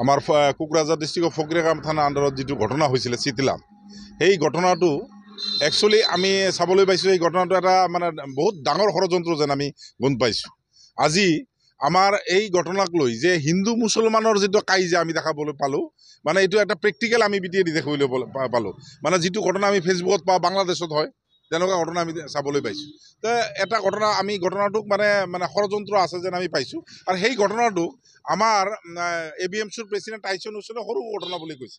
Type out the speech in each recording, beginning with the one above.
আমাৰ কোকৰাঝাৰ ডিষ্ট্ৰিক্টৰ ফকৰিয়াকাম থানাৰ আণ্ডাৰত যিটো ঘটনা হৈছিলে চিটিলাম সেই ঘটনাটো একচুৱেলি আমি চাবলৈ পাইছোঁ এই ঘটনাটো এটা মানে বহুত ডাঙৰ ষড়যন্ত্ৰ যেন আমি গোন্ধ পাইছোঁ আজি আমাৰ এই ঘটনাক লৈ যে হিন্দু মুছলমানৰ যিটো কাইজা আমি দেখাবলৈ পালোঁ মানে এইটো এটা প্ৰেক্টিকেল আমি বিটিয়ে দেখিবলৈ পালোঁ মানে যিটো ঘটনা আমি ফেচবুকত পাওঁ বাংলাদেশত হয় তেনেকুৱা ঘটনা আমি চাবলৈ পাইছোঁ তো এটা ঘটনা আমি ঘটনাটোক মানে মানে ষড়যন্ত্ৰ আছে যেন আমি পাইছোঁ আৰু সেই ঘটনাটোক আমাৰ A B M sir president Taison হুছেইনে সৰু ঘটনা বুলি কৈছে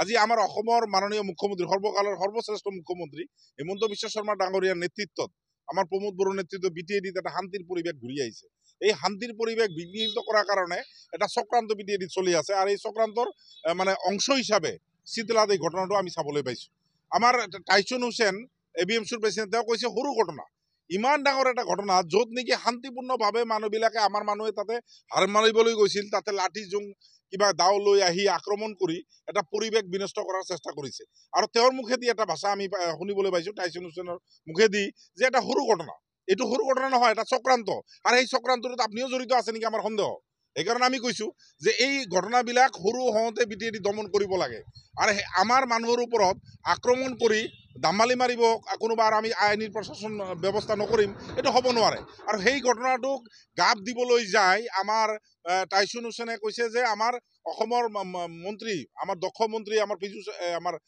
আজি আমাৰ অসমৰ মাননীয় মুখ্যমন্ত্ৰী সৰ্বকালৰ সৰ্বশ্ৰেষ্ঠ মুখ্যমন্ত্ৰী হিমন্ত বিশ্ব শৰ্মা ডাঙৰীয়াৰ নেতৃত্বত আমাৰ প্ৰমোদ বড়োৰ নেতৃত্ব বি টি এ ডিত এটা শান্তিৰ পৰিৱেশ ঘূৰি আহিছে এই শান্তিৰ পৰিৱেশ বিঘ্নিত কৰাৰ কাৰণে এটা চক্ৰান্ত বি টি চলি আছে আৰু এই চক্ৰান্তৰ মানে অংশ হিচাপে চিতলাত এই ঘটনাটো আমি চাবলৈ পাইছোঁ আমাৰ Taison Hussain A B M চুৰপাইছে তেওঁ কৈছে সৰু ঘটনা ইমান ডাঙৰ এটা ঘটনা য'ত নেকি শান্তিপূৰ্ণভাৱে মানুহবিলাকে আমাৰ মানুহে তাতে হাৰ মাৰিবলৈ গৈছিল তাতে লাঠি জোং কিবা দাও লৈ আহি আক্ৰমণ কৰি এটা পৰিৱেশ বিনষ্ট কৰাৰ চেষ্টা কৰিছে আৰু তেওঁৰ মুখেদি এটা ভাষা আমি শুনিবলৈ পাইছোঁ টাইচুন হুছেইনৰ মুখেদি যে এটা সৰু ঘটনা এইটো সৰু ঘটনা নহয় এটা চক্ৰান্ত আৰু এই চক্ৰান্তটোত আপুনিও জড়িত আছে নেকি আমাৰ সন্দেহ সেইকাৰণে আমি কৈছোঁ যে এই ঘটনাবিলাক সৰু হওঁতে বিটিয়েদি দমন কৰিব লাগে আৰু আমাৰ মানুহৰ ওপৰত আক্ৰমণ কৰি দামালি মাৰিব কোনোবাৰ আমি আইনী প্ৰশাসন ব্যৱস্থা নকৰিম এইটো হ'ব নোৱাৰে আৰু সেই ঘটনাটোক গাপ দিবলৈ যায় আমাৰ টাইচুন হুছেনে কৈছে যে আমাৰ অসমৰ মন্ত্ৰী আমাৰ দক্ষ মন্ত্ৰী আমাৰ পীযুষ আমাৰ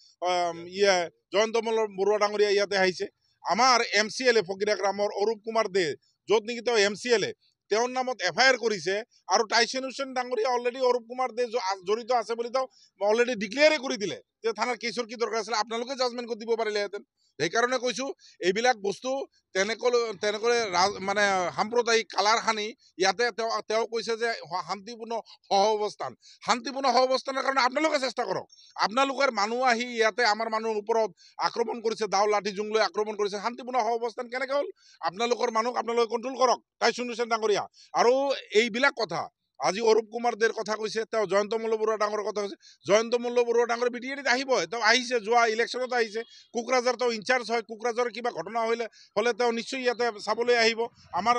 ইয়ে জয়ন্ত মল্ল বৰুৱা ডাঙৰীয়া ইয়াতে আহিছে আমাৰ এম চি এল এ ফকীৰা গ্ৰামৰ অৰূপ কুমাৰ দে য'ত নেকি তেওঁ এম চি এল এ তেওঁৰ নামত এফ আই আৰ কৰিছে আৰু টাইছেন হুছেন ডাঙৰীয়া অলৰেডি অৰূপ কুমাৰ দে জড়িত আছে বুলি তেওঁ অলৰেডি ডিক্লেয়াৰে কৰি দিলে যে থানাৰ কেছৰ কি দৰকাৰ আছিলে আপোনালোকে জাজমেণ্ট কৰি দিব পাৰিলেহেঁতেন সেইকাৰণে কৈছোঁ এইবিলাক বস্তু তেনেকৈ তেনেকৈ ৰাজ মানে সাম্প্ৰদায়িক কালাৰ সানি ইয়াতে তেওঁ তেওঁ কৈছে যে শান্তিপূৰ্ণ সহ অৱস্থান শান্তিপূৰ্ণ সহ অৱস্থানৰ কাৰণে আপোনালোকে চেষ্টা কৰক আপোনালোকৰ মানুহ আহি ইয়াতে আমাৰ মানুহৰ ওপৰত আক্ৰমণ কৰিছে দাও লাঠি জুং লৈ আক্ৰমণ কৰিছে শান্তিপূৰ্ণ সহ অৱস্থান কেনেকৈ হ'ল আপোনালোকৰ মানুহক আপোনালোকে কণ্ট্ৰল কৰক তাই চুন ডাঙৰীয়া আৰু এইবিলাক কথা আজি অৰূপ কুমাৰ দেৰ কথা কৈছে তেওঁ জয়ন্ত মল্ল বৰুৱা ডাঙৰ কথা কৈছে জয়ন্ত মল্ল বৰুৱা ডাঙৰ বি টি এডিত আহিবই তেওঁ আহিছে যোৱা ইলেকশ্যনত আহিছে কোকৰাঝাৰ তেওঁ ইনচাৰ্জ হয় কোকৰাঝাৰৰ কিবা ঘটনা হ'লে হ'লে তেওঁ নিশ্চয় ইয়াতে চাবলৈ আহিব আমাৰ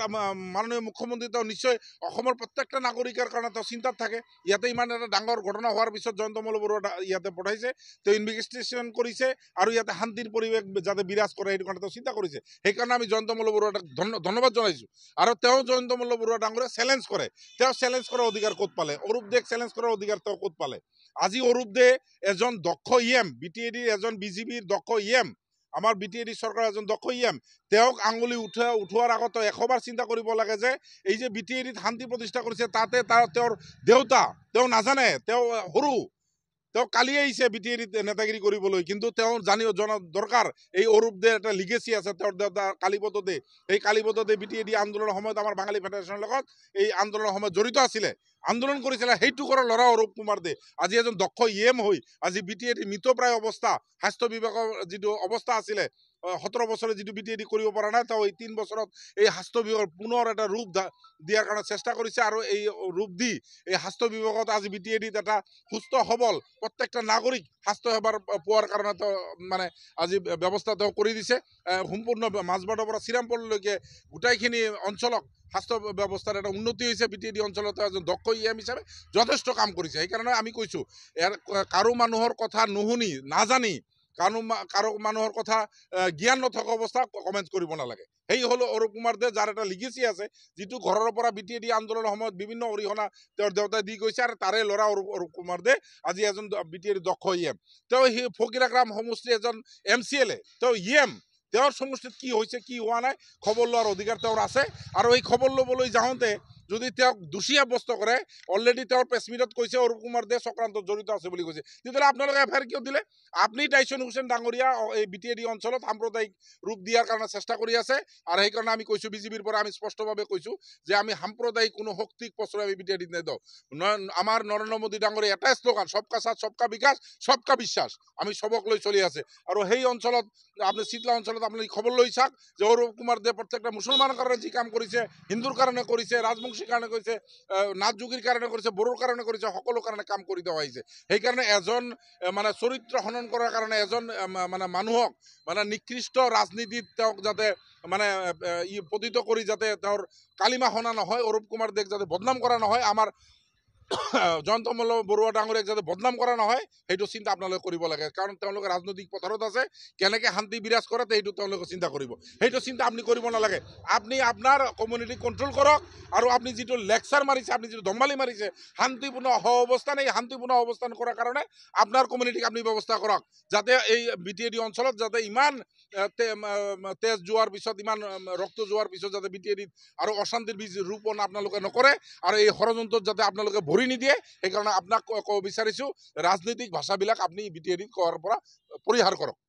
মাননীয় মুখ্যমন্ত্ৰী তেওঁ নিশ্চয় অসমৰ প্ৰত্যেকটা নাগৰিকৰ কাৰণে তেওঁ চিন্তাত থাকে ইয়াতে ইমান এটা ডাঙৰ ঘটনা হোৱাৰ পিছত জয়ন্ত মল্ল বৰুৱা ইয়াতে পঠাইছে তেওঁ ইনভেষ্টিগেশ্যন কৰিছে আৰু ইয়াতে শান্তিৰ পৰিৱেশ যাতে বিৰাজ কৰে সেইটো কাৰণে তেওঁ চিন্তা কৰিছে সেইকাৰণে আমি জয়ন্ত মূল্য বৰুৱাক ধন্যবাদ জনাইছোঁ আৰু তেওঁ জয়ন্ত মল্ল বৰুৱা ডাঙৰে চেলেঞ্জ কৰে তেওঁ চেলেঞ্জ করার অধিকার কত পালে অরূপ দেক চ্যালেঞ্জ করার অধিকার তো কত পালে আজি অরূপ দে এজন দক্ষ ইএম e বিটিএডির এজন বিজেপির দক্ষ ইএম আমার বিটিএডি সরকার এজন দক্ষ ইএম e তেওক আঙুলি উঠা উঠার আগত এশবার চিন্তা করব লাগে যে এই যে বিটিএডিত শান্তি প্রতিষ্ঠা করেছে তাতে তার দেউতা তেও নাজানে তেও সরু তেওঁ কালি আহিছে বি টি এ ডিত নেতাগিৰি কৰিবলৈ কিন্তু তেওঁ জানি জনা দৰকাৰ এই অৰূপ দে এটা লিগেচি আছে তেওঁৰ দেউতা কালীপদতে এই কালীপদতে বি টি এ ডি আন্দোলনৰ সময়ত আমাৰ বাঙালী ফেডাৰেশ্যনৰ লগত এই আন্দোলনৰ সময়ত জড়িত আছিলে আন্দোলন কৰিছিলে সেইটো কৰা ল'ৰা অৰূপ কুমাৰ দে আজি এজন দক্ষ ই e এম হৈ আজি বি টি এ ডি মৃতপ্ৰায় অৱস্থা স্বাস্থ্য বিভাগৰ যিটো অৱস্থা আছিলে সোতৰ বছৰে সতেৰো বছৰে যদি বিটিএডি কৰিব পৰা নাই তেওঁ এই তিনি বছৰত এই স্বাস্থ্য বিভাগৰ পুনৰ এটা ৰূপ দিয়াৰ কাৰণে চেষ্টা কৰিছে আৰু এই ৰূপ দি এই স্বাস্থ্য বিভাগত আজি বি টি এ ডিত এটা সুস্থ সবল প্ৰত্যেকটা নাগৰিক স্বাস্থ্য সেবাৰ পোয়াৰ কাৰণে তো মানে আজি ব্যৱস্থা তেওঁ কৰি দিছে সম্পূৰ্ণ সম্পূৰ্ণ পৰা শ্ৰীৰামপুৰলকে গোটেইখিনি অঞ্চলক স্বাস্থ্য ব্যৱস্থাৰ এটা উন্নতি হৈছে বি হয়েছে ডি অঞ্চলত এজন দক্ষ ই e এম হিচাপে যথেষ্ট কাম কৰিছে সেইকাৰণে কাৰণে আমি কইস কাৰো মানুহৰ কথা নুশুনি নাজানি কানো কারো মানুহৰ কথা জ্ঞান নথকা অৱস্থা কমেণ্ট কৰিব নালাগে সেই হ'ল অৰুপ কুমাৰ দে যাৰ এটা লিগেচি আছে যিটো ঘৰৰ পৰা বি টি ডি আন্দোলনৰ সময়ত বিভিন্ন অৰিহণা তেওঁৰ দেউতাই দি গৈছে আৰু তাৰে ল'ৰা অৰুপ অৰূপ কুমাৰ দে আজি এজন বি টি ডিৰ দক্ষ ই e এম তেওঁ সেই ফকীৰাগ্ৰাম সমষ্টিৰ এজন এম চি এল এ তেওঁ ই e এম তেওঁৰ সমষ্টিত কি হৈছে কি হোৱা নাই খবৰ লোৱাৰ অধিকাৰ তেওঁৰ আছে আৰু এই খবৰ ল'বলৈ যাওঁতে যদি তেওঁক দোষী সাব্যস্ত কৰে অলৰেডি তেওঁৰ প্ৰেছমিটত কৈছে অৰূপ কুমাৰ দে চক্ৰান্তত জড়িত আছে বুলি কৈছে তেতিয়াহ'লে আপোনালোকে এফ আই আৰ কিয় দিলে আপুনি টাইচন হুছেইন ডাঙৰীয়া এই বি টি এ ডি অঞ্চলত সাম্প্ৰদায়িক ৰূপ দিয়াৰ কাৰণে চেষ্টা কৰি আছে আৰু সেইকাৰণে আমি কৈছোঁ বিজেপিৰ পৰা আমি স্পষ্টভাৱে কৈছোঁ যে আমি সাম্প্ৰদায়িক কোনো শক্তিক প্ৰশ্ৰয় আমি বি টি এ ডিত নিদিওঁ আমাৰ নৰেন্দ্ৰ মোদী ডাঙৰীয়া এটাই শ্লোগান সবকা সাথ সবকা বিকাশ সবকা বিশ্বাস আমি চবক লৈ চলি আছে আৰু সেই অঞ্চলত আপুনি শীতলা অঞ্চলত আপুনি খবৰ লৈ চাওক যে অৰূপ কুমাৰ দে প্ৰত্যেকটা মুছলমানৰ কাৰণে যি কাম কৰিছে হিন্দুৰ কাৰণে কৰিছে ৰাজবংশী কৃষি কাৰণে কৈছে নাথ যোগীৰ কাৰণে কৰিছে বড়োৰ কাৰণে কৰিছে সকলো কাৰণে কাম কৰি দেওয়া হয়েছে সেইকাৰণে এজন মানে চরিত্র হনন করার কারণে এজন মানে মানুহক মানে নিকৃষ্ট রাজনীতিত যাতে মানে ই পতিত করে যাতে তোর কালিমা শোনা নহয় অরূপ কুমার দেখ যাতে বদনাম করা নহয় আমার জয়ন্ত মল্ল বৰুৱা ডাঙৰীয়াক যাতে বদনাম কৰা নহয় সেইটো চিন্তা আপোনালোকে কৰিব লাগে কাৰণ তেওঁলোকে ৰাজনৈতিক পথাৰত আছে কেনেকৈ শান্তি বিৰাজ কৰে সেইটো তেওঁলোকে চিন্তা কৰিব সেইটো চিন্তা আপুনি কৰিব নালাগে আপুনি আপোনাৰ কমিউনিটি কণ্ট্ৰল কৰক আৰু আপুনি যিটো লেকচাৰ মাৰিছে আপুনি যিটো দম্বালি মাৰিছে শান্তিপূৰ্ণ অহ অৱস্থান এই শান্তিপূৰ্ণ অৱস্থান কৰাৰ কাৰণে আপোনাৰ কমিউনিটিক আপুনি ব্যৱস্থা কৰক যাতে এই বি টি এ ডি অঞ্চলত যাতে ইমান তেজ যোৱাৰ পিছত ইমান ৰক্ত যোৱাৰ পিছত যাতে বি টি এ ডিত আৰু অশান্তিৰ বীজ ৰূপণ আপোনালোকে নকৰে আৰু এই ষড়যন্ত্ৰত যাতে আপোনালোকে ভৰি ধৰি নিদিয়ে সেইকাৰণে আপোনাক ক'ব বিচাৰিছো ৰাজনৈতিক ভাষাবিলাক আপুনি বি টি এ ডি কোৱাৰ পৰা পৰিহাৰ কৰক